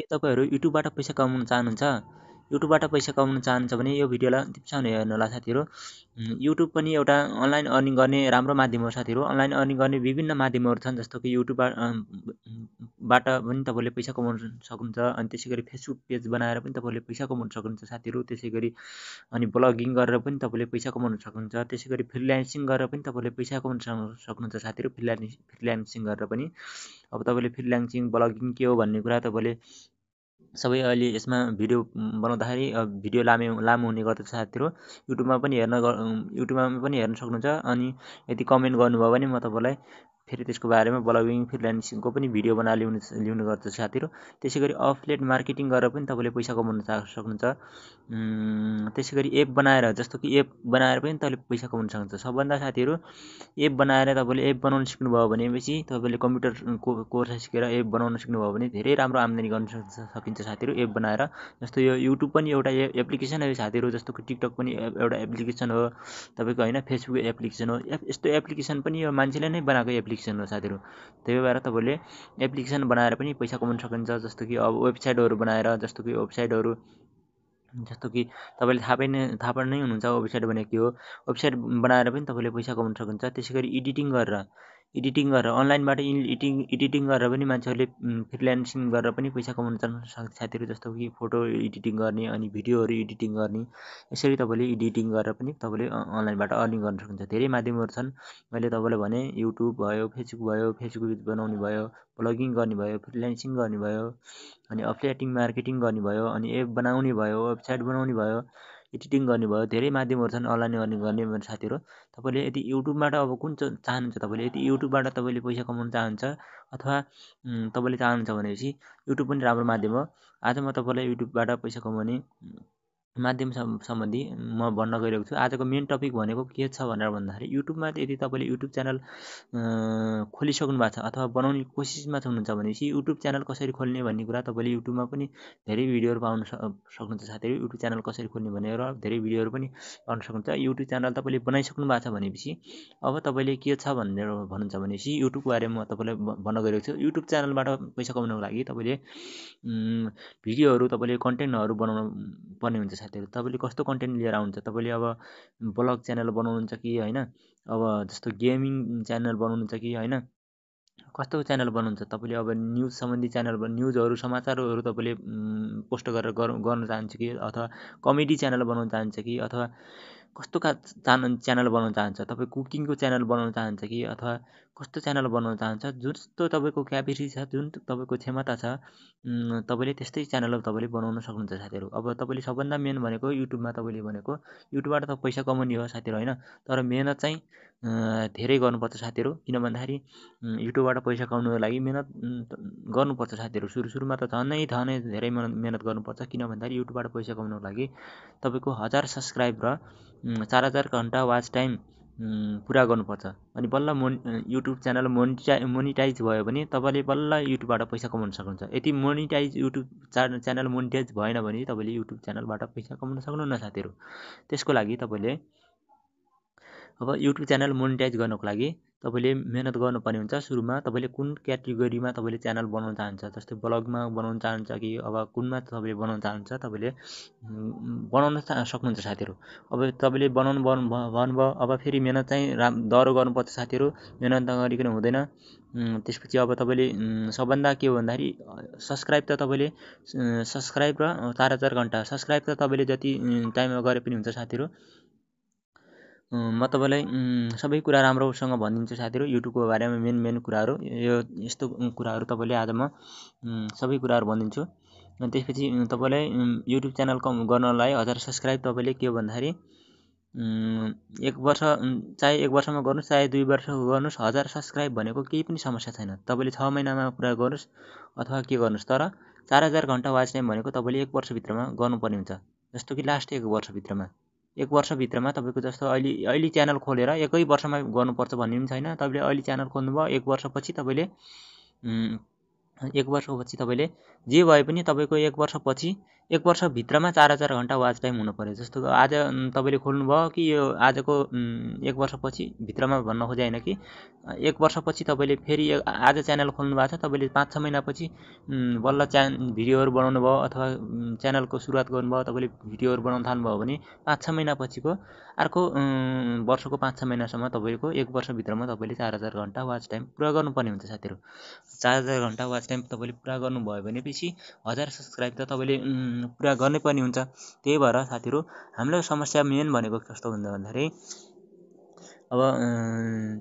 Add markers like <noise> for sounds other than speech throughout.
के तपाईँहरू युट्युबबाट पैसा कमाउन चाहनुहुन्छ युट्युबबाट पैसा कमाउन चाहनुहुन्छ भने यो भिडियोलाई बित्साउनु हेर्नु होला साथीहरू युट्युब पनि एउटा अनलाइन अर्निङ गर्ने राम्रो माध्यम हो साथीहरू अनलाइन अर्निङ गर्ने विभिन्न माध्यमहरू छन् जस्तो कि युट्युबबाट पनि तपाईँले पैसा कमाउन सक्नुहुन्छ अनि त्यसै गरी फेसबुक पेज बनाएर पनि तपाईँले पैसा कमाउन सक्नुहुन्छ साथीहरू त्यसै गरी अनि ब्लगिङ गरेर पनि तपाईँले पैसा कमाउन सक्नुहुन्छ त्यसै गरी फ्रिल्यान्सिङ गरेर पनि तपाईँले पैसा कमाउन सक्नुहुन्छ साथीहरू फ्रिल्यान्स फ्रिल्यान्सिङ गरेर पनि अब तपाईँले फ्रिल्यान्सिङ ब्लगिङ के हो भन्ने कुरा तपाईँले सबै अहिले यसमा भिडियो बनाउँदाखेरि भिडियो लामे लामो हुने गर्दछ साथीहरू युट्युबमा पनि हेर्न युट्युबमा पनि हेर्न सक्नुहुन्छ अनि यदि कमेन्ट गर्नुभयो भने म तपाईँलाई फेरि त्यसको बारेमा ब्लगिङ फ्रिलान्सिङको पनि भिडियो बनाएर ल्याउनु ल्याउने गर्छ साथीहरू त्यसै गरी अफलेट मार्केटिङ गरेर पनि तपाईँले पैसा कमाउन सक्नुहुन्छ त्यसै गरी एप बनाएर जस्तो कि एप बनाएर पनि तपाईँले पैसा कमाउन सक्नुहुन्छ सबभन्दा साथीहरू एप बनाएर तपाईँले एप बनाउनु सिक्नुभयो भनेपछि तपाईँले कम्प्युटर कोर्स सिकेर एप बनाउन सिक्नुभयो भने धेरै राम्रो आम्दानी गर्न सकिन्छ साथीहरू एप बनाएर जस्तो यो युट्युब पनि एउटा एप्लिकेसन हो साथीहरू जस्तो कि टिकटक पनि एउटा एप्लिकेसन हो तपाईँको होइन फेसबुक एप्लिकेसन हो यस्तो एप्लिकेसन पनि यो मान्छेले नै बनाएको एप्लिकेसन एप्लिकेसन हो साथीहरू त्यही भएर तपाईँहरूले एप्लिकेसन बनाएर पनि पैसा कमाउन सकिन्छ जस्तो कि अब वेबसाइटहरू बनाएर जस्तो कि वेबसाइटहरू जस्तो कि तपाईँले थाहा पनि थाहा पनि नै हुनुहुन्छ वेबसाइट भनेको के हो वेबसाइट बनाएर पनि तपाईँले पैसा कमाउन सकिन्छ त्यसै गरी एडिटिङ गरेर एडिटिङ गरेर अनलाइनबाट एडिटिङ एडिटिङ गरेर पनि मान्छेहरूले फ्रिल्यान्सिङ गरेर पनि पैसा कमाउन सक्छ साथीहरू जस्तो कि फोटो एडिटिङ गर्ने अनि भिडियोहरू एडिटिङ गर्ने यसरी तपाईँले एडिटिङ गरेर पनि तपाईँले अनलाइनबाट अर्निङ गर्न सक्नुहुन्छ धेरै माध्यमहरू छन् मैले तपाईँलाई भने युट्युब भयो फेसबुक भयो फेसबुक बनाउने भयो ब्लगिङ गर्ने भयो फ्रिल्यान्सिङ गर्ने भयो अनि अफ्लेटिङ मार्केटिङ गर्ने भयो अनि एप बनाउने भयो वेबसाइट बनाउने भयो एडिटिङ गर्ने भयो धेरै माध्यमहरू छन् अनलाइन अर्निङ गर्ने मेरो साथीहरू तपाईँले यदि युट्युबबाट अब कुन चाहिँ चाहनुहुन्छ तपाईँले यदि युट्युबबाट तपाईँले पैसा कमाउनु चाहनुहुन्छ अथवा तपाईँले चाहनुहुन्छ भनेपछि युट्युब पनि राम्रो माध्यम हो आज म तपाईँलाई युट्युबबाट पैसा कमाउने माध्यम सम्बन्धी म भन्न गइरहेको छु आजको मेन टपिक भनेको के छ भनेर भन्दाखेरि युट्युबमा यदि तपाईँले युट्युब च्यानल खोलिसक्नु भएको छ अथवा बनाउने कोसिसमा हुनुहुन्छ भनेपछि युट्युब च्यानल कसरी खोल्ने भन्ने कुरा तपाईँले युट्युबमा पनि धेरै भिडियोहरू पाउन सक्नुहुन्छ साथीहरू युट्युब च्यानल कसरी खोल्ने भनेर धेरै भिडियोहरू पनि पाउन सक्नुहुन्छ युट्युब च्यानल तपाईँले बनाइसक्नु भएको छ भनेपछि अब तपाईँले के छ भनेर भन्नुहुन्छ भनेपछि युट्युबको बारेमा म तपाईँलाई भन्न गइरहेको छु युट्युब च्यानलबाट पैसा कमाउनको लागि तपाईँले भिडियोहरू तपाईँले कन्टेन्टहरू बनाउनु पर्ने हुन्छ साथीहरू तपाईँले कस्तो कन्टेन्ट लिएर आउनुहुन्छ तपाईँले अब ब्लग च्यानल बनाउनुहुन्छ कि होइन अब जस्तो गेमिङ च्यानल बनाउनुहुन्छ कि होइन कस्तो च्यानल बनाउनुहुन्छ तपाईँले अब न्युज सम्बन्धी च्यानल न्युजहरू समाचारहरू तपाईँले पोस्ट गरेर गर्नु चाहन्छ कि अथवा कमेडी च्यानल बनाउन चाहन्छ कि अथवा कस्तो का चान च्यानल बनाउन चाहन्छ तपाईँ कुकिङको च्यानल बनाउन चाहन्छ कि अथवा कस्तो च्यानल बनाउन चाहन्छ जस्तो तपाईँको क्यापेसिटी छ जुन तपाईँको क्षमता छ तपाईँले त्यस्तै च्यानल तपाईँले बनाउन सक्नुहुन्छ साथीहरू अब तपाईँले सबभन्दा मेन भनेको युट्युबमा तपाईँले भनेको युट्युबबाट त पैसा कमाउने हो साथीहरू होइन तर मेहनत चाहिँ धेरै गर्नुपर्छ साथीहरू किन भन्दाखेरि युट्युबबाट पैसा कमाउनुको लागि मेहनत गर्नुपर्छ साथीहरू सुरु सुरुमा त झनै झनै धेरै मेहनत मेहनत गर्नुपर्छ किन भन्दाखेरि युट्युबबाट पैसा कमाउनुको लागि तपाईँको हजार सब्सक्राइब र चार हजार घन्टा वाच टाइम पुरा गर्नुपर्छ अनि बल्ल मोनि युट्युब च्यानल मोनिटा मोनिटाइज भयो भने तपाईँले बल्ल युट्युबबाट पैसा कमाउन सक्नुहुन्छ यति monetize YouTube channel channel monetize भएन भने तपाईँले युट्युब च्यानलबाट पैसा कमाउन सक्नुहुन्न साथीहरू त्यसको लागि तपाईँले अब युट्युब च्यानल मोनिटाइज गर्नको लागि तपाईँले मिहिनेत गर्नुपर्ने हुन्छ सुरुमा तपाईँले कुन क्याटेगोरीमा तपाईँले च्यानल बनाउन चाहन्छ जस्तै ब्लगमा बनाउन चाहनुहुन्छ कि अब कुनमा तपाईँले बनाउन चाहनुहुन्छ तपाईँले बनाउन सक्नुहुन्छ साथीहरू अब तपाईँले बनाउनु भन्नुभयो अब फेरि मिहिनेत चाहिँ राम डह्रो गर्नुपर्छ साथीहरू मिहिनेत नगरिकन हुँदैन त्यसपछि अब तपाईँले सबभन्दा के हो भन्दाखेरि सब्सक्राइब त तपाईँले सब्सक्राइब र चार हजार घन्टा सब्सक्राइब त तपाईँले जति टाइममा गरे पनि हुन्छ साथीहरू म तपाईँलाई सबै कुरा राम्रोसँग भनिदिन्छु साथीहरू युट्युबको बारेमा मेन मेन कुराहरू यो यस्तो कुराहरू तपाईँले आज म सबै कुराहरू भनिदिन्छु अनि त्यसपछि तपाईँलाई युट्युब च्यानल गर्नलाई हजार सब्सक्राइब तपाईँले के भन्दाखेरि एक वर्ष चाहे एक वर्षमा गर्नुहोस् चाहे दुई वर्ष गर्नुहोस् हजार सब्सक्राइब भनेको केही पनि समस्या छैन तपाईँले छ महिनामा पुरा गर्नुहोस् अथवा के गर्नुहोस् तर चार हजार घन्टा वाच टाइम भनेको तपाईँले एक वर्षभित्रमा गर्नुपर्ने हुन्छ जस्तो कि लास्ट एक वर्षभित्रमा एक वर्षभित्रमा तपाईँको जस्तो अहिले अहिले च्यानल खोलेर एकै वर्षमा गर्नुपर्छ भन्ने पनि छैन तपाईँले अहिले च्यानल खोल्नुभयो एक वर्षपछि तपाईँले एक वर्षपछि तपाईँले जे भए पनि तपाईँको एक वर्षपछि एक वर्षभित्रमा चार हजार घन्टा वाच टाइम हुनु पऱ्यो जस्तो आज तपाईँले खोल्नुभयो कि यो आजको एक वर्षपछि भित्रमा भन्न खोजे कि एक वर्षपछि तपाईँले फेरि आज च्यानल खोल्नु भएको छ तपाईँले पाँच छ महिनापछि बल्ल च्यान भिडियोहरू बनाउनु भयो अथवा च्यानलको सुरुवात गर्नुभयो तपाईँले भिडियोहरू बनाउनु थाल्नुभयो भने पाँच छ महिनापछिको अर्को वर्षको पाँच छ महिनासम्म तपाईँको एक वर्षभित्रमा तपाईँले चार हजार घन्टा वाच टाइम पुरा गर्नुपर्ने हुन्छ साथीहरू चार हजार घन्टा वाच टाइम तपाईँले पुरा गर्नुभयो भनेपछि हजार सब्सक्राइब त तपाईँले गर्नै गर्नैपर्ने हुन्छ त्यही भएर साथीहरू हामीलाई समस्या मेन भनेको कस्तो हुन्छ भन्दाखेरि अब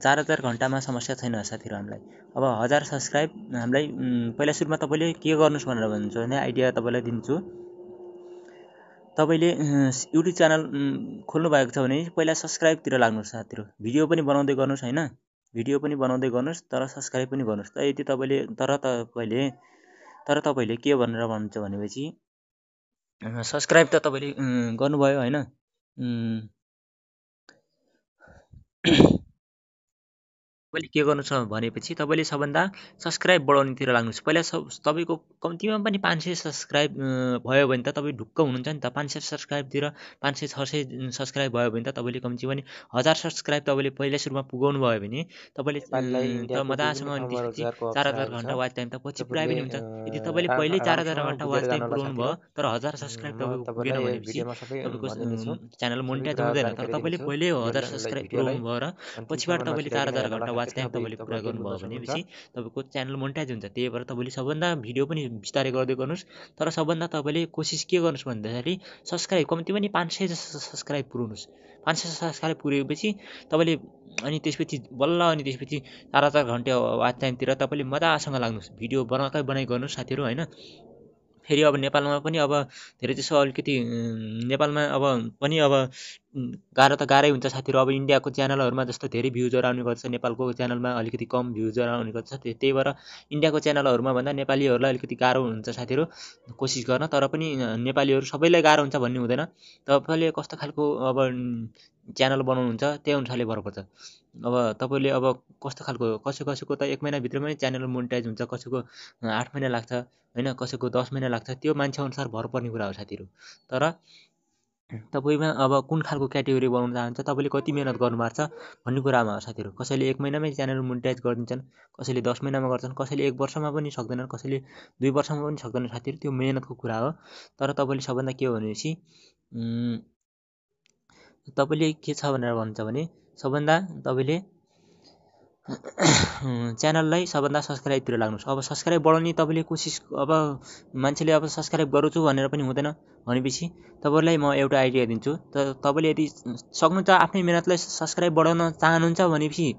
चार हजार घन्टामा समस्या छैन साथीहरू हामीलाई अब हजार सब्सक्राइब हामीलाई पहिला सुरुमा तपाईँले के गर्नुहोस् भनेर भन्छु भने आइडिया तपाईँलाई दिन्छु तपाईँले युट्युब च्यानल खोल्नु भएको छ भने पहिला सब्सक्राइबतिर लाग्नुहोस् साथीहरू भिडियो पनि बनाउँदै गर्नुहोस् होइन भिडियो पनि बनाउँदै गर्नुहोस् तर सब्सक्राइब पनि गर्नुहोस् त यदि तपाईँले तर तपाईँले तर तपाईँले के भनेर भन्छ भनेपछि सब्सक्राइब त तपाईँले गर्नुभयो होइन तपाईँले के गर्नु छ भनेपछि तपाईँले सबभन्दा सब्सक्राइब बढाउनेतिर लाग्नुहोस् पहिला सब तपाईँको कम्तीमा पनि पाँच सय सब्सक्राइब भयो भने त तपाईँ ढुक्क हुनुहुन्छ नि त पाँच सय सब्सक्राइबतिर पाँच सय छ सय सब्सक्राइब भयो भने त तपाईँले कम्ती पनि हजार सब्सक्राइब तपाईँले पहिला सुरुमा पुगाउनु भयो भने तपाईँले मजासँग चार हजार घन्टा वाच टाइम त पछि पुरा पनि हुन्छ यदि तपाईँले पहिल्यै चार हजार घन्टा वाच टाइम पुऱ्याउनु भयो तर हजार सब्सक्राइब तपाईँको पुगेन भनेपछि तपाईँको च्यानल मोनिटाइज हुँदैन तर तपाईँले पहिल्यै हजार सब्सक्राइब पुऱ्याउनु भयो र पछिबाट तपाईँले चार हजार घन्टा पाँच त्यहाँ तपाईँले पुरा गर्नुभयो भनेपछि तपाईँको च्यानल मोनिटाइज हुन्छ त्यही भएर तपाईँले सबभन्दा भिडियो पनि बिस्तारै गर्दै गर्नुहोस् तर सबभन्दा तपाईँले कोसिस के गर्नुहोस् भन्दाखेरि सब्सक्राइब कम्ती पनि पाँच सय जस्तो सब्सक्राइब पुऱ्याउनुहोस् पाँच सय सब्सक्राइब पुऱ्याएपछि तपाईँले अनि त्यसपछि बल्ल अनि त्यसपछि चार चार घन्टा वाच टाइमतिर तपाईँले मजासँग लाग्नुहोस् भिडियो बनाएकै बनाइ गर्नुहोस् साथीहरू होइन फेरि अब नेपालमा पनि अब धेरै जसो अलिकति नेपालमा अब पनि अब गाह्रो त गाह्रै हुन्छ साथीहरू अब इन्डियाको च्यानलहरूमा जस्तो धेरै भ्युजहरू आउने गर्छ नेपालको च्यानलमा अलिकति कम भ्युजहरू आउने गर्छ त्यही भएर इन्डियाको च्यानलहरूमा भन्दा नेपालीहरूलाई अलिकति गाह्रो हुन्छ साथीहरू कोसिस गर्न तर पनि नेपालीहरू सबैलाई गाह्रो हुन्छ भन्ने हुँदैन तपाईँले कस्तो खालको अब च्यानल बनाउनुहुन्छ त्यही अनुसारले भर पर्छ अब तपाईँले अब कस्तो खालको कसै कसैको त एक महिनाभित्रमै च्यानल मोनिटाइज हुन्छ कसैको आठ महिना लाग्छ होइन कसैको दस महिना लाग्छ त्यो मान्छे अनुसार भर पर्ने कुरा हो साथीहरू तर तपाईँमा अब कुन खालको क्याटेगोरी बनाउन चाहन्छ तपाईँले कति मिहिनेत गर्नुभएको भन्ने कुरामा हो साथीहरू कसैले एक महिनामै च्यानल मोनिटाइज गरिदिन्छन् कसैले दस महिनामा गर्छन् कसैले एक वर्षमा पनि सक्दैनन् कसैले दुई वर्षमा पनि सक्दैनन् साथीहरू त्यो मेहनतको कुरा हो तर तपाईँले सबभन्दा के हो भनेपछि तपाईँले के छ भनेर भन्छ भने सबभन्दा तपाईँले <coughs> च्यानललाई सबभन्दा सब्सक्राइबतिर लाग्नुहोस् अब सब्सक्राइब बढाउने तपाईँले कोसिस अब मान्छेले अब सब्सक्राइब गराउँछु भनेर पनि हुँदैन भनेपछि तपाईँलाई म एउटा आइडिया दिन्छु त तपाईँले यदि सक्नुहुन्छ आफ्नै मिहिनेतलाई सब्सक्राइब बढाउन चाहनुहुन्छ भनेपछि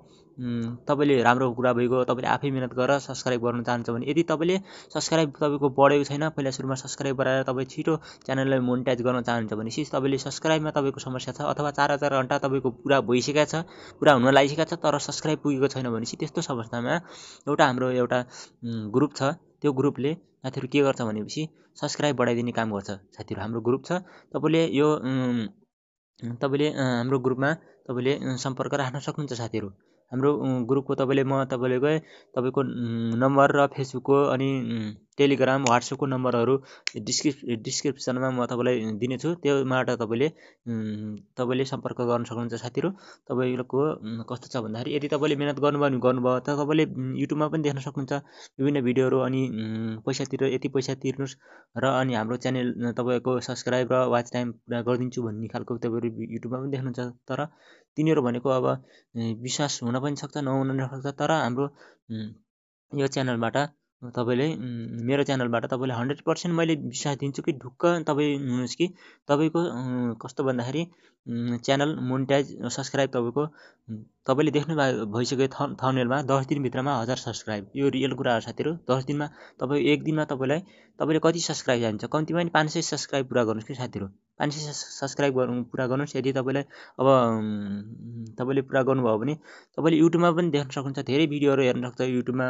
तपाईँले राम्रो कुरा भइगयो तपाईँले आफै मिहिनेत गरेर सब्सक्राइब गर्न चाहन्छ भने यदि तपाईँले सब्सक्राइब तपाईँको बढेको छैन पहिला सुरुमा सब्सक्राइब गराएर तपाईँ छिटो च्यानललाई मोनिटाइज गर्न चाहनुहुन्छ भनेपछि तपाईँले सब्सक्राइबमा तपाईँको समस्या छ अथवा चार हजार घन्टा तपाईँको पुरा भइसकेको छ पुरा हुन लागिसकेको छ तर सब्सक्राइब पुगेको छैन भनेपछि त्यस्तो अवस्थामा एउटा हाम्रो एउटा ग्रुप छ त्यो ग्रुपले साथीहरू के गर्छ भनेपछि सब्सक्राइब बढाइदिने काम गर्छ साथीहरू हाम्रो ग्रुप छ तपाईँले यो तपाईँले हाम्रो ग्रुपमा तपाईँले सम्पर्क राख्न सक्नुहुन्छ साथीहरू हाम्रो ग्रुपको तपाईँले म तपाईँले गएँ तपाईँको नम्बर र फेसबुकको अनि टेलिग्राम वाट्सएपको नम्बरहरू डिस्क्रिप डिस्क्रिप्सनमा म तपाईँलाई दिनेछु त्योबाट तपाईँले तपाईँले सम्पर्क गर्न सक्नुहुन्छ साथीहरू तपाईँको कस्तो छ भन्दाखेरि यदि तपाईँले मिहिनेत गर्नुभयो भने गर्नुभयो त तपाईँले युट्युबमा पनि देख्न सक्नुहुन्छ विभिन्न भिडियोहरू अनि पैसा तिरेर यति पैसा तिर्नुहोस् र अनि हाम्रो च्यानल तपाईँको सब्सक्राइब र वाच टाइम पुरा गरिदिन्छु भन्ने खालको तपाईँहरू युट्युबमा पनि देख्नुहुन्छ तर तिनीहरू भनेको अब विश्वास हुन पनि सक्छ नहुन पनि सक्छ तर हाम्रो यो च्यानलबाट तपाईँले मेरो च्यानलबाट तपाईँले हन्ड्रेड पर्सेन्ट मैले विश्वास दिन्छु कि ढुक्क तपाईँ हुनुहोस् कि तपाईँको कस्तो भन्दाखेरि च्यानल मोनिटाइज सब्सक्राइब तपाईँको तपाईँले देख्नु भइसक्यो थ थम्बनेलमा दस दिनभित्रमा हजार सब्सक्राइब यो रियल कुरा हो साथीहरू दस दिनमा तपाईँ एक दिनमा तपाईँलाई तपाईँले कति सब्सक्राइब जान्छ कम्तीमा पनि पाँच सय सब्सक्राइब पुरा गर्नुहोस् कि साथीहरू पाँच सय सब्सक्राइब गर्नु पुरा गर्नुहोस् यदि तपाईँलाई अब तपाईँले पुरा गर्नुभयो भने तपाईँले युट्युबमा पनि देख्न सक्नुहुन्छ धेरै भिडियोहरू हेर्न सक्छ युट्युबमा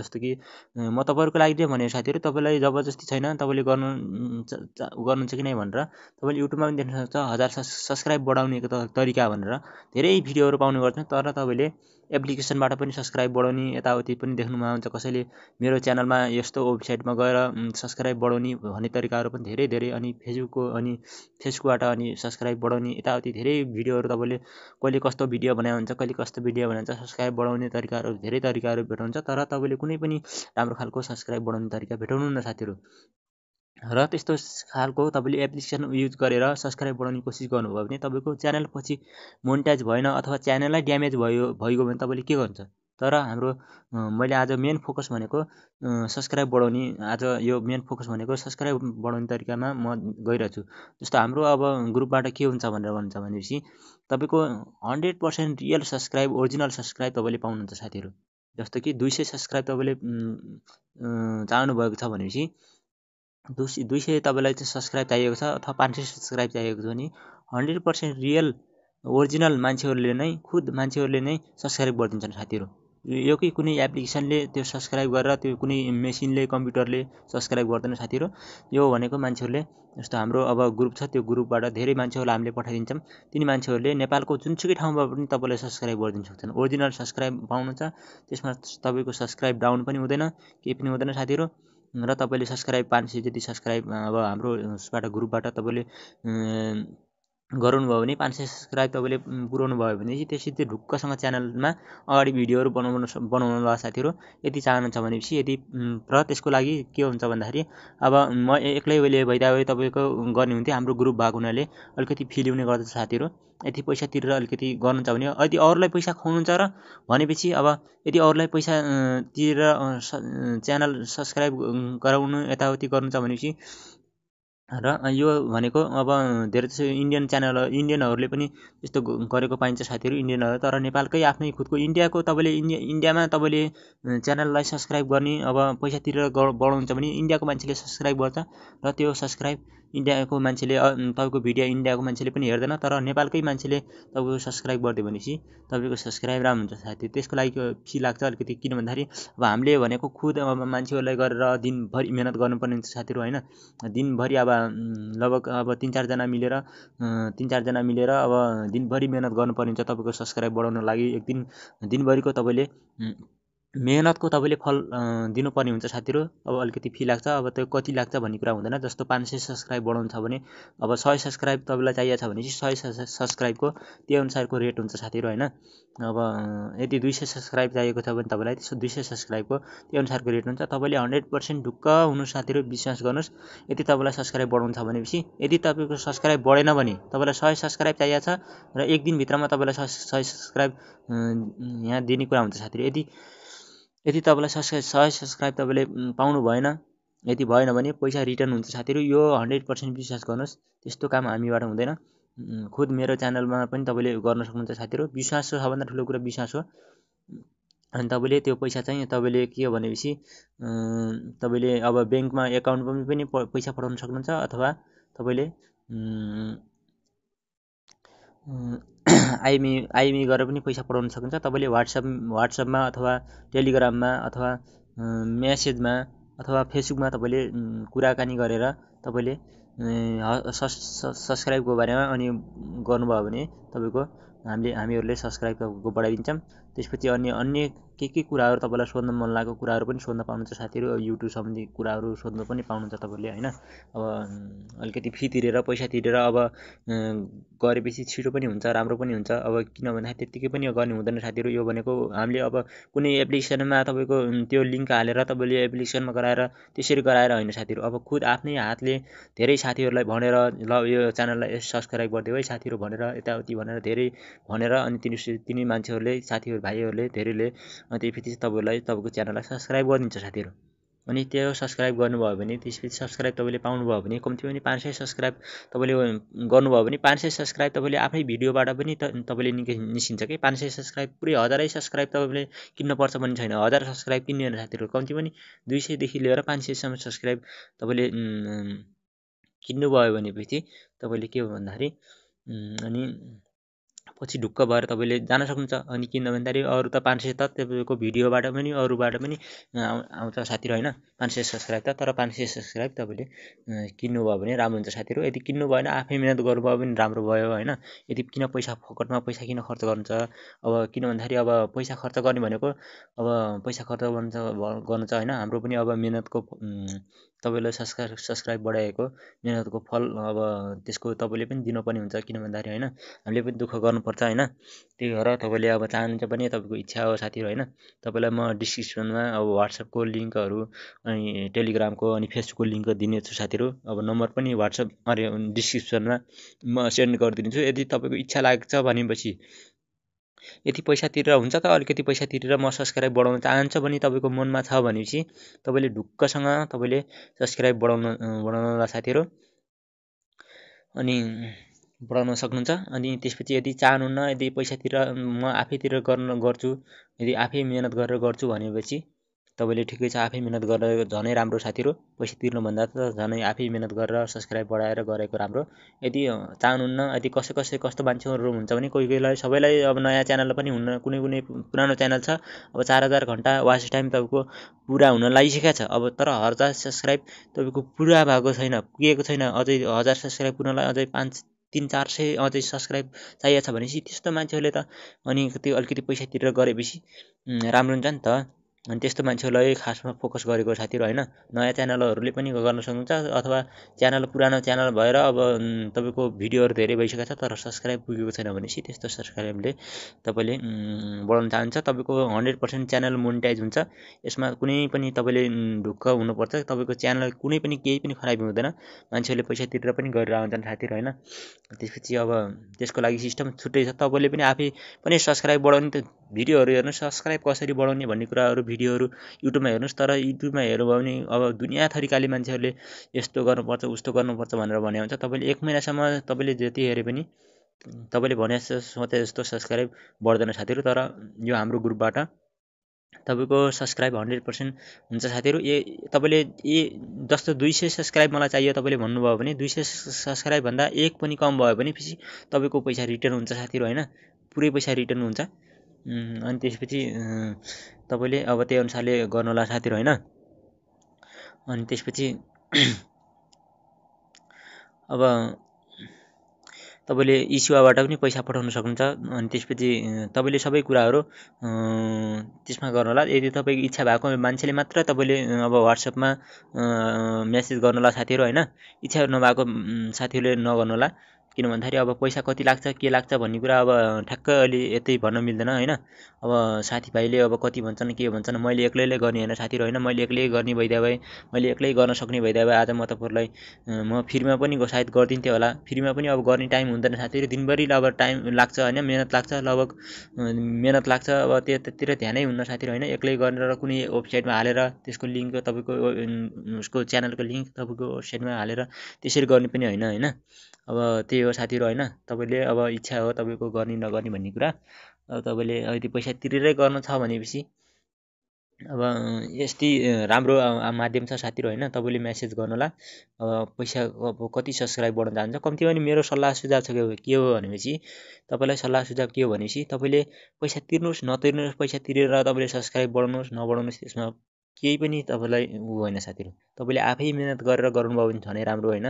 जस्तो कि म तपाईँहरूको लागि चाहिँ भनेर साथीहरू तपाईँलाई जबरजस्ती छैन तपाईँले गर्नु गर्नुहुन्छ कि नै भनेर तपाईँले युट्युबमा पनि देख्न सक्छ हजार सब्सक्राइब सब्सक्राइब बढाउने त तरिका भनेर धेरै भिडियोहरू पाउने गर्छन् तर तपाईँले एप्लिकेसनबाट पनि सब्सक्राइब बढाउने यताउति पनि देख्नुमा हुन्छ कसैले मेरो च्यानलमा यस्तो वेबसाइटमा गएर सब्सक्राइब बढाउने भन्ने तरिकाहरू पनि धेरै धेरै अनि फेसबुकको अनि फेसबुकबाट अनि सब्सक्राइब बढाउने यताउति धेरै भिडियोहरू तपाईँले कहिले कस्तो भिडियो बनायो हुन्छ कहिले कस्तो भिडियो बनायो हुन्छ सब्सक्राइब बढाउने तरिकाहरू धेरै तरिकाहरू भेटाउँछ तर तपाईँले कुनै पनि राम्रो खालको सब्सक्राइब बढाउने तरिका भेटाउनु न साथीहरू र त्यस्तो खालको तपाईँले एप्लिकेसन युज गरेर सब्सक्राइब बढाउने कोसिस गर्नुभयो भने तपाईँको च्यानल पछि मोनिटाइज भएन अथवा च्यानललाई ड्यामेज भयो भइगयो भने तपाईँले के गर्नुहुन्छ तर हाम्रो मैले आज मेन फोकस भनेको सब्सक्राइब बढाउने आज यो मेन फोकस भनेको सब्सक्राइब बढाउने तरिकामा म गइरहेछु जस्तो हाम्रो अब ग्रुपबाट के हुन्छ भनेर भन्छ भनेपछि तपाईँको hundred percent real subscribe original subscribe तपाईँले पाउनुहुन्छ साथीहरू जस्तो कि दुई सय सब्सक्राइब तपाईँले चाहनुभएको छ भनेपछि दुई दुई सय तपाईँलाई चाहिँ सब्सक्राइब चाहिएको छ अथवा पाँच सय सब्सक्राइब चाहिएको छ भने हन्ड्रेड पर्सेन्ट रियल ओरिजिनल मान्छेहरूले नै खुद मान्छेहरूले नै सब्सक्राइब गरिदिन्छन् साथीहरू यो कि कुनै एप्लिकेसनले त्यो सब्सक्राइब गरेर त्यो कुनै मेसिनले कम्प्युटरले सब्सक्राइब गर्दैन साथीहरू यो भनेको मान्छेहरूले जस्तो हाम्रो अब ग्रुप छ त्यो ग्रुपबाट धेरै मान्छेहरूलाई हामीले पठाइदिन्छौँ तिनी मान्छेहरूले नेपालको जुनसुकै ठाउँमा पनि तपाईँले सब्सक्राइब गरिदिनु सक्छन् ओरिजिनल सब्सक्राइब पाउनुहुन्छ त्यसमा तपाईँको सब्सक्राइब डाउन पनि हुँदैन केही पनि हुँदैन साथीहरू र तपाईँले सब्सक्राइब पाँच सय जति सब्सक्राइब अब हाम्रो उसबाट ग्रुपबाट तपाईँले गराउनुभयो भने पाँच सय सब्सक्राइब तपाईँले पुऱ्याउनु भयो भने चाहिँ त्यसपछि त्यो ढुक्कसँग च्यानलमा अगाडि भिडियोहरू बनाउनु बनाउनु साथीहरू यति चाहनुहुन्छ भनेपछि यदि र त्यसको लागि के हुन्छ भन्दाखेरि अब म एक्लै उहिले भइदा भए तपाईँको गर्ने हुन्थ्यो हाम्रो ग्रुप भएको हुनाले अलिकति फिल हुने गर्दछ साथीहरू यति पैसा तिरेर अलिकति गर्नुहुन्छ भने यदि अरूलाई पैसा खुवाउनुहुन्छ र भनेपछि अब यदि अरूलाई पैसा तिरेर च्यानल सब्सक्राइब गराउनु यताउति गर्नुहुन्छ भनेपछि र यो भनेको अब धेरै जस्तो इन्डियन च्यानल इन्डियनहरूले पनि यस्तो गरेको पाइन्छ साथीहरू इन्डियनहरू तर नेपालकै आफ्नै खुदको इन्डियाको तपाईँले इन्डिया इन्डियामा तपाईँले च्यानललाई सब्सक्राइब गर्ने अब पैसा तिरेर बढाउनुहुन्छ भने इन्डियाको मान्छेले सब्सक्राइब गर्छ र त्यो सब्सक्राइब इन्डियाको मान्छेले तपाईँको भिडियो इन्डियाको मान्छेले पनि हेर्दैन तर नेपालकै मान्छेले तपाईँको सब्सक्राइब गरिदियो भनेपछि तपाईँको सब्सक्राइब राम्रो हुन्छ साथी त्यसको लागि खुसी लाग्छ अलिकति किन भन्दाखेरि अब हामीले भनेको खुद अब मान्छेहरूलाई गरेर दिनभरि मिहिनेत गर्नुपर्ने हुन्छ साथीहरू होइन दिनभरि अब लगभग अब तिन चारजना मिलेर तिन चारजना मिलेर अब दिनभरि मिहिनेत गर्नुपर्ने हुन्छ तपाईँको सब्सक्राइब बढाउनको लागि एक दिन दिनभरिको तपाईँले मेहनतको तपाईँले फल दिनुपर्ने हुन्छ साथीहरू अब अलिकति फी लाग्छ अब त्यो कति लाग्छ भन्ने कुरा हुँदैन जस्तो पाँच सय सब्सक्राइब बढाउनु छ भने अब सय सब्सक्राइब तपाईँलाई चाहिएको छ भने चाहिँ सय सब्सक्राइबको त्यही अनुसारको रेट हुन्छ साथीहरू होइन अब यदि दुई सय सब्सक्राइब चाहिएको छ भने तपाईँलाई त्यसो दुई सय सब्सक्राइबको त्यही अनुसारको रेट हुन्छ तपाईँले हन्ड्रेड पर्सेन्ट ढुक्क हुनु साथीहरू विश्वास गर्नुहोस् यदि तपाईँलाई सब्सक्राइब बढाउनु छ भनेपछि यदि तपाईँको सब्सक्राइब बढेन भने तपाईँलाई सय सब्सक्राइब चाहिएको छ र एक दिनभित्रमा तपाईँलाई सय सब्सक्राइब यहाँ दिने कुरा हुन्छ साथीहरू यदि यदि तपाईँलाई सब्सक्राइब सय सब्सक्राइब तपाईँले पाउनु भएन यदि भएन भने पैसा रिटर्न हुन्छ साथीहरू यो हन्ड्रेड पर्सेन्ट विश्वास गर्नुहोस् त्यस्तो काम हामीबाट हुँदैन खुद मेरो च्यानलमा पनि तपाईँले गर्न सक्नुहुन्छ साथीहरू विश्वास हो सबभन्दा ठुलो कुरा विश्वास हो अनि तपाईँले त्यो पैसा चाहिँ तपाईँले के हो भनेपछि तपाईँले अब ब्याङ्कमा एकाउन्टमा पनि पैसा पठाउन सक्नुहुन्छ अथवा तपाईँले आइमी <clears throat> आइमी गरेर पनि पैसा पठाउन सकिन्छ तपाईँले वाट्सएप वाट्सएपमा अथवा टेलिग्राममा अथवा म्यासेजमा अथवा फेसबुकमा तपाईँले कुराकानी गरेर तपाईँले सब्सक्राइबको बारेमा अनि गर्नुभयो भने तपाईँको हामीले हामीहरूले सब्सक्राइबको बढाइदिन्छौँ त्यसपछि अन्य अन्य के के कुराहरू तपाईँलाई सोध्न मन लागेको कुराहरू पनि सोध्न पाउनुहुन्छ साथीहरू अब युट्युब सम्बन्धी कुराहरू सोध्नु पनि पाउनुहुन्छ तपाईँले होइन अब अलिकति फी तिरेर पैसा तिरेर अब गरेपछि छिटो पनि हुन्छ राम्रो पनि हुन्छ अब किन भन्दाखेरि त्यत्तिकै पनि गर्ने हुँदैन साथीहरू यो भनेको हामीले अब कुनै एप्लिकेसनमा तपाईँको त्यो लिङ्क हालेर तपाईँले एप्लिकेसनमा गराएर त्यसरी गराएर होइन साथीहरू अब खुद आफ्नै हातले धेरै साथीहरूलाई भनेर ल यो च्यानललाई सब्सक्राइब गरिदियो है साथीहरू भनेर यताउति भनेर धेरै भनेर अनि तिनी तिनी मान्छेहरूले साथीहरू भाइहरूले धेरैले अनि त्यसपछि तपाईँहरूलाई तपाईँको च्यानललाई सब्सक्राइब गरिदिन्छ साथीहरू अनि त्यो सब्सक्राइब गर्नुभयो भने त्यसपछि सब्सक्राइब तपाईँले पाउनुभयो भने कम्ती पनि पाँच सय सब्सक्राइब तपाईँले गर्नुभयो भने पाँच सय सब्सक्राइब तपाईँले आफ्नै भिडियोबाट पनि त तपाईँले निक निस्किन्छ कि पाँच सय सब्सक्राइब पुरै हजारै सब्सक्राइब तपाईँले किन्नुपर्छ भन्ने छैन हजार सब्सक्राइब किन्ने साथीहरू कम्ती पनि दुई सयदेखि लिएर पाँच सयसम्म सब्सक्राइब तपाईँले किन्नुभयो भनेपछि तपाईँले के हो भन्दाखेरि अनि पछि ढुक्क भएर तपाईँले जान सक्नुहुन्छ अनि किन भन्दाखेरि अरू त पाँच सय त तपाईँको भिडियोबाट पनि अरूबाट पनि आउँछ साथीहरू होइन पाँच सय सब्सक्राइब त तर पाँच सय सब्सक्राइब तपाईँले किन्नुभयो भने राम्रो हुन्छ साथीहरू यदि किन्नु भएन आफै मिहिनेत गर्नुभयो भने राम्रो भयो होइन यदि किन पैसा फोकटमा पैसा किन खर्च गर्नुहुन्छ अब किन भन्दाखेरि अब पैसा खर्च गर्ने भनेको अब पैसा खर्च गर्नु छ गर्नु छ होइन हाम्रो पनि अब मिहिनेतको तपाईँलाई सब्सक्राइब सब्सक्राइब बढाएको मिहिनेतको फल अब त्यसको तपाईँले पनि दिनुपर्ने हुन्छ किन भन्दाखेरि होइन हामीले पनि दुःख गर्नुपर्छ होइन त्यही भएर तपाईँले अब चाहनुहुन्छ भने तपाईँको इच्छा हो साथीहरू होइन तपाईँलाई म डिस्क्रिप्सनमा अब वाट्सएपको लिङ्कहरू अनि टेलिग्रामको अनि फेसबुकको लिङ्क दिनेछु साथीहरू अब नम्बर पनि वाट्सएप अरे डिस्क्रिप्सनमा म सेन्ड गरिदिन्छु यदि तपाईँको इच्छा लाग्छ भनेपछि यति पैसा तिरेर हुन्छ त अलिकति पैसा तिरेर म सब्सक्राइब बढाउन चाहन्छु भने तपाईँको मनमा छ भनेपछि तपाईँले ढुक्कसँग तपाईँले सब्सक्राइब बढाउनु बढाउनु होला साथीहरू अनि बढाउन सक्नुहुन्छ अनि त्यसपछि यदि चाहनुहुन्न यदि पैसातिर म आफैतिर गर्न गर्छु यदि आफै मिहिनेत गरेर गर्छु भनेपछि तपाईँले ठिकै छ आफै मिहिनेत गरेर झनै राम्रो साथीहरू पैसा तिर्नुभन्दा त झनै आफै मिहिनेत गरेर सब्सक्राइब बढाएर गरेको राम्रो यदि चाहनुहुन्न यदि कसै कसै कस्तो मान्छेहरू हुन्छ भने कोही कोहीलाई सबैलाई अब नयाँ च्यानल पनि हुन्न कुनै कुनै पुरानो च्यानल छ अब चार हजार घन्टा वाच टाइम तपाईँको पुरा हुन लागिसकेको छ अब तर हजार सब्सक्राइब तपाईँको पुरा भएको छैन पुगेको छैन अझै हजार सब्सक्राइब पुग्नलाई अझै पाँच तिन चार सय अझै सब्सक्राइब चाहिएको छ भनेपछि त्यस्तो मान्छेहरूले त अनि त्यो अलिकति पैसा तिरेर गरेपछि राम्रो हुन्छ नि त अनि त्यस्तो मान्छेहरूलाई खासमा फोकस गरेको साथीहरू होइन नयाँ च्यानलहरूले पनि गर्न सक्नुहुन्छ अथवा च्यानल पुरानो च्यानल भएर अब तपाईँको भिडियोहरू धेरै भइसकेको छ तर सब्सक्राइब पुगेको छैन भनेपछि त्यस्तो सब्सक्राइबले तपाईँले बढाउन चाहन्छ तपाईँको हन्ड्रेड पर्सेन्ट च्यानल मोनिटाइज हुन्छ यसमा कुनै पनि तपाईँले ढुक्क हुनुपर्छ तपाईँको च्यानल कुनै पनि केही पनि खराबी हुँदैन मान्छेहरूले पैसा तिरेर पनि गरेर आउँछन् साथीहरू होइन त्यसपछि अब त्यसको लागि सिस्टम छुट्टै छ तपाईँले पनि आफै पनि सब्सक्राइब बढाउने भिडियोहरू हेर्नु सब्सक्राइब कसरी बढाउने भन्ने कुराहरू भिडियोहरू युट्युबमा हेर्नुहोस् तर युट्युबमा हेर्नुभयो भने अब दुनियाँ थरीकाले मान्छेहरूले यस्तो गर्नुपर्छ उस्तो गर्नुपर्छ भनेर भने हुन्छ तपाईँले एक महिनासम्म तपाईँले जति हेरे पनि तपाईँले भने जस्तो सोचे जस्तो सब्सक्राइब बढ्दैन साथीहरू तर यो हाम्रो ग्रुपबाट तपाईँको सब्सक्राइब हन्ड्रेड पर्सेन्ट हुन्छ साथीहरू ए तपाईँले ए जस्तो दुई सय सब्सक्राइब मलाई चाहियो तपाईँले भन्नुभयो भने दुई सय सब्सक्राइबभन्दा एक पनि कम भयो भने पछि तपाईँको पैसा रिटर्न हुन्छ साथीहरू होइन पुरै पैसा रिटर्न हुन्छ अनि त्यसपछि तपाईँले अब त्यही अनुसारले होला साथीहरू होइन अनि त्यसपछि <clears throat> अब तपाईँले इसिवाबाट पनि पैसा पठाउन सक्नुहुन्छ अनि त्यसपछि तपाईँले सबै कुराहरू त्यसमा होला यदि तपाईँको इच्छा भएको मान्छेले मात्र तपाईँले अब वाट्सएपमा म्यासेज होला साथीहरू होइन इच्छा नभएको साथीहरूले होला किन भन्दाखेरि अब पैसा कति लाग्छ के लाग्छ भन्ने कुरा अब ठ्याक्कै अहिले यतै भन्न मिल्दैन होइन अब साथीभाइले अब कति भन्छन् के भन्छन् मैले एक्लैले गर्ने होइन साथीहरू होइन मैले एक्लै गर्ने भइदिए भए मैले एक्लै गर्न सक्ने भइदिए भए आज म तपाईँहरूलाई म फ्रीमा पनि सायद गरिदिन्थेँ होला फ्रीमा पनि अब गर्ने टाइम हुँदैन साथीहरू दिनभरि अब टाइम लाग्छ होइन मिहिनेत लाग्छ लगभग मिहिनेत लाग्छ अब त्यतातिर ध्यानै हुन्न साथीहरू होइन एक्लै गरेर कुनै वेबसाइटमा हालेर त्यसको लिङ्क तपाईँको उसको च्यानलको लिङ्क तपाईँको वेबसाइटमा हालेर त्यसरी गर्ने पनि होइन होइन अब त्यही हो साथीहरू होइन तपाईँले अब इच्छा हो तपाईँको गर्ने नगर्ने भन्ने कुरा अब तपाईँले अलिकति पैसा तिरेरै गर्नु छ भनेपछि अब यस्तै राम्रो माध्यम छ साथीहरू होइन तपाईँले म्यासेज गर्नुहोला अब पैसा अब कति सब्सक्राइब बढाउन चाहन्छ कम्तीमा पनि मेरो सल्लाह सुझाव छ के हो भनेपछि तपाईँलाई सल्लाह सुझाव के हो भनेपछि तपाईँले पैसा तिर्नुहोस् नतिर्नुहोस् पैसा तिरेर तपाईँले सब्सक्राइब बढाउनुहोस् नबढाउनुहोस् त्यसमा केही पनि तपाईँलाई ऊ होइन साथीहरू तपाईँले आफै मिहिनेत गरेर गर्नुभयो भने झनै राम्रो होइन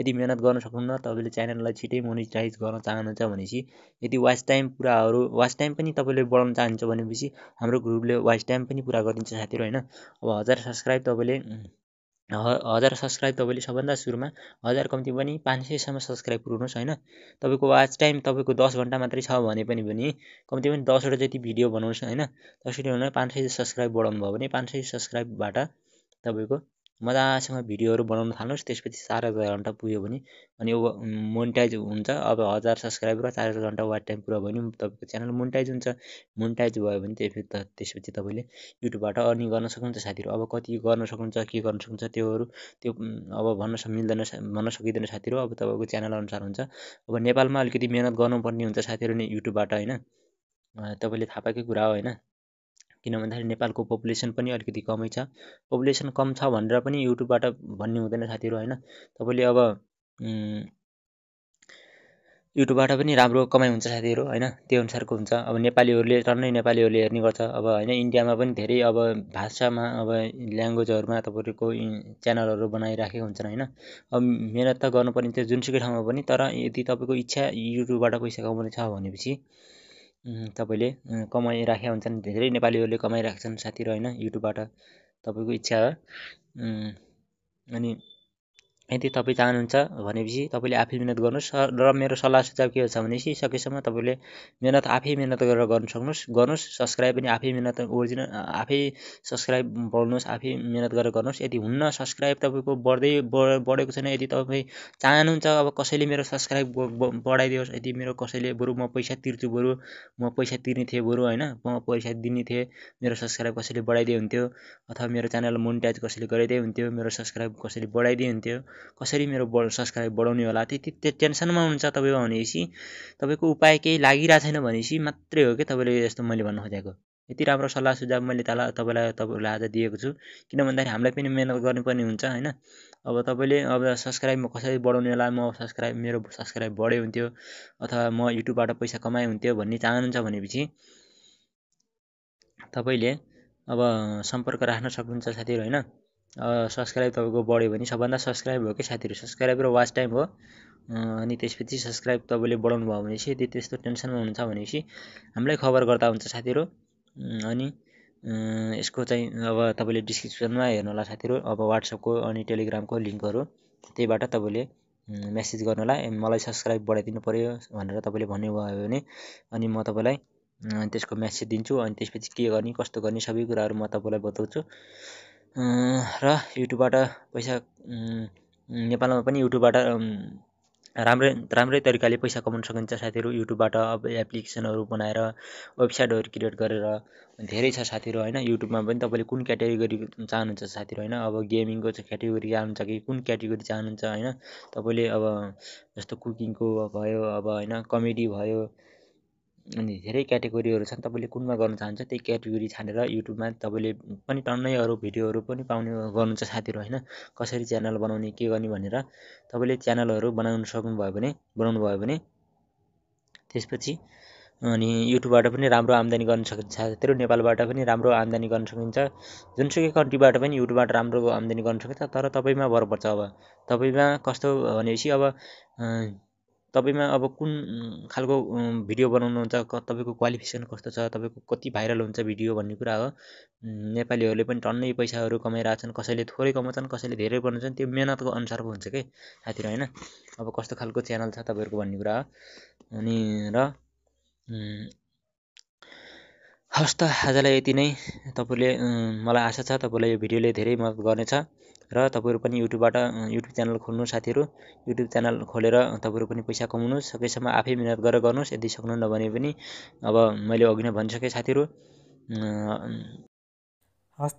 यदि मिहिनेत गर्न सक्नुहुन्न तपाईँले च्यानललाई छिटै मोनिटाइज गर्न चाहनुहुन्छ भनेपछि यदि वाच टाइम कुराहरू वाच टाइम पनि तपाईँले बढाउन चाहनुहुन्छ भनेपछि हाम्रो ग्रुपले वाच टाइम पनि पुरा गरिदिन्छ साथीहरू होइन अब हजार सब्सक्राइब तपाईँले ह हजार सब्सक्राइब तपाईँले सबभन्दा सुरुमा हजार कम्ती पनि पाँच सयसम्म सब्सक्राइब पुर्नुहोस् होइन तपाईँको वाच टाइम तपाईँको दस घन्टा मात्रै छ भने पनि पनि कम्ती पनि दसवटा जति भिडियो बनाउनुहोस् होइन दसवटा पाँच सय सब्सक्राइब बढाउनु भयो भने पाँच सय सब्सक्राइबबाट तपाईँको मजासँग भिडियोहरू बनाउन थाल्नुहोस् त्यसपछि चार हजार घन्टा पुग्यो भने अनि मोनिटाइज हुन्छ अब हजार सब्सक्राइबर र चार हजार घन्टा वाट टाइम पुरा भयो भने तपाईँको च्यानल मोनिटाइज हुन्छ मोनिटाइज भयो भने त्यसपछि त्यसपछि तपाईँले युट्युबबाट अर्निङ गर्न सक्नुहुन्छ साथीहरू अब कति गर्न सक्नुहुन्छ के गर्न सक्नुहुन्छ त्योहरू त्यो अब भन्न मिल्दैन भन्न सकिँदैन साथीहरू अब तपाईँको च्यानल अनुसार हुन्छ अब नेपालमा अलिकति मिहिनेत गर्नुपर्ने हुन्छ साथीहरू नि युट्युबबाट होइन तपाईँले थाहा पाएकै कुरा हो होइन किन भन्दाखेरि नेपालको पपुलेसन पनि अलिकति कमै छ पपुलेसन कम छ भनेर पनि युट्युबबाट भन्ने हुँदैन साथीहरू होइन तपाईँले अब युट्युबबाट पनि राम्रो कमाइ हुन्छ साथीहरू होइन त्यो अनुसारको हुन्छ अब नेपालीहरूले टन्नै नेपालीहरूले हेर्ने गर्छ अब होइन इन्डियामा पनि धेरै अब भाषामा अब ल्याङ्ग्वेजहरूमा तपाईँहरूको च्यानलहरू बनाइराखेको हुन्छन् होइन अब मिहिनेत त गर्नुपर्ने थियो जुनसुकै ठाउँमा पनि तर यदि तपाईँको इच्छा युट्युबबाट पैसा कमाउने छ भनेपछि तपाईँले कमाइराखेका हुन्छन् धेरै नेपालीहरूले कमाइरहेका छन् साथीहरू होइन युट्युबबाट तपाईँको इच्छा हो अनि यदि तपाईँ चाहनुहुन्छ भनेपछि तपाईँले आफै मिहिनेत गर्नुहोस् र मेरो सल्लाह सुझाव के छ भनेपछि सकेसम्म तपाईँले मिहिनेत आफै मिहिनेत गरेर गर्नु सक्नुहोस् गर्नुहोस् सब्सक्राइब पनि आफै मिहिनेत ओरिजिनल आफै सब्सक्राइब बढ्नुहोस् आफै मिहिनेत गरेर गर्नुहोस् यदि हुन्न सब्सक्राइब तपाईँको बढ्दै बढेको छैन यदि तपाईँ चाहनुहुन्छ अब कसैले मेरो सब्सक्राइब बढाइदियोस् यदि मेरो कसैले बरु म पैसा तिर्छु बरु म पैसा तिर्ने थिएँ बरु होइन म पैसा दिने थिएँ मेरो सब्सक्राइब कसैले बढाइदिए हुन्थ्यो अथवा मेरो च्यानल मोनिटाइज कसैले गराइदिए हुन्थ्यो मेरो सब्सक्राइब कसैले बढाइदिए हुन्थ्यो कसरी मेरो बढ सब्सक्राइब बढाउने होला त्यति त्यो टेन्सनमा हुन्छ तपाईँ भनेपछि तपाईँको उपाय केही लागिरहेको छैन भनेपछि मात्रै हो कि तपाईँले यस्तो मैले भन्नु खोजेको यति राम्रो सल्लाह सुझाव मैले तला तपाईँलाई तपाईँहरूलाई आज दिएको छु किन भन्दाखेरि हामीलाई पनि मिहिनेत गर्नुपर्ने हुन्छ होइन अब तपाईँले अब सब्सक्राइब म कसरी बढाउने होला म सब्सक्राइब मेरो सब्सक्राइब बढे हुन्थ्यो अथवा म युट्युबबाट पैसा कमाए हुन्थ्यो भन्ने चाहनुहुन्छ भनेपछि तपाईँले अब सम्पर्क राख्न सक्नुहुन्छ साथीहरू होइन सब्सक्राइब तपाईँको बढ्यो भने सबभन्दा सब्सक्राइब कि साथीहरू सब्सक्राइब र वाच टाइम हो अनि त्यसपछि सब्सक्राइब तपाईँले बढाउनु भयो भनेपछि यदि त्यस्तो टेन्सनमा हुनुहुन्छ भनेपछि हामीलाई खबर गर्दा हुन्छ साथीहरू अनि यसको चाहिँ अब तपाईँले डिस्क्रिप्सनमा हेर्नु होला साथीहरू अब वाट्सएपको अनि टेलिग्रामको लिङ्कहरू त्यहीबाट तपाईँले मेसेज होला मलाई सब्सक्राइब बढाइदिनु पऱ्यो भनेर तपाईँले भन्नुभयो भने अनि म तपाईँलाई त्यसको मेसेज दिन्छु अनि त्यसपछि के गर्ने कस्तो गर्ने सबै कुराहरू म तपाईँलाई बताउँछु र युट्युबबाट पैसा नेपालमा पनि युट्युबबाट राम्रै राम्रै तरिकाले पैसा कमाउन सकिन्छ साथीहरू युट्युबबाट अब एप्लिकेसनहरू बनाएर वेबसाइटहरू क्रिएट गरेर धेरै छ साथीहरू होइन युट्युबमा पनि तपाईँले कुन क्याटेगोरी चाहनुहुन्छ साथीहरू होइन अब गेमिङको चाहिँ क्याटेगोरी चाहनुहुन्छ कि कुन क्याटेगोरी चाहनुहुन्छ होइन तपाईँले अब जस्तो कुकिङको भयो अब होइन कमेडी भयो अनि धेरै क्याटेगोरीहरू छन् तपाईँले कुनमा गर्न चाहन्छ त्यही क्याटेगोरी छानेर युट्युबमा तपाईँले पनि टन्नै अरू भिडियोहरू पनि पाउने गर्नुहुन्छ साथीहरू होइन कसरी च्यानल बनाउने के गर्ने भनेर तपाईँले च्यानलहरू बनाउनु सक्नुभयो भने बनाउनु भयो भने त्यसपछि अनि युट्युबबाट पनि राम्रो आम्दानी गर्न सकिन्छ त्यो नेपालबाट पनि राम्रो आम्दानी गर्न सकिन्छ जुनसुकै कन्ट्रीबाट पनि युट्युबबाट राम्रो आम्दानी गर्न सकिन्छ तर तपाईँमा भर पर्छ अब तपाईँमा कस्तो भनेपछि अब तपाईँमा अब कुन खालको भिडियो बनाउनुहुन्छ क तपाईँको क्वालिफिकेसन कस्तो छ तपाईँको कति भाइरल हुन्छ भिडियो भन्ने कुरा हो नेपालीहरूले पनि टन्नै पैसाहरू कमाइरहेको छन् कसैले थोरै कमाउँछन् कसैले धेरै बनाउँछन् त्यो मेहनतको अनुसारको हुन्छ कि साथीहरू होइन अब कस्तो खालको च्यानल छ तपाईँहरूको भन्ने कुरा हो अनि र त आजलाई यति नै तपाईँले मलाई आशा छ तपाईँलाई यो भिडियोले धेरै मद्दत गर्नेछ र तपाईँहरू पनि युट्युबबाट युट्युब च्यानल खोल्नु साथीहरू युट्युब च्यानल खोलेर तपाईँहरू पनि पैसा कमाउनुहोस् सकेसम्म आफै मिहिनेत गरेर गर्नुहोस् यदि सक्नु नभने पनि अब मैले अघि नै भनिसकेँ साथीहरू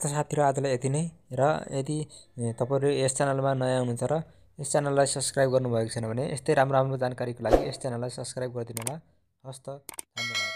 त साथीहरू आजलाई यति नै र यदि तपाईँहरू यस च्यानलमा नयाँ हुनुहुन्छ र यस च्यानललाई सब्सक्राइब गर्नुभएको छैन भने यस्तै राम्रो राम्रो जानकारीको लागि यस च्यानललाई सब्सक्राइब गरिदिनु होला हस् त धन्यवाद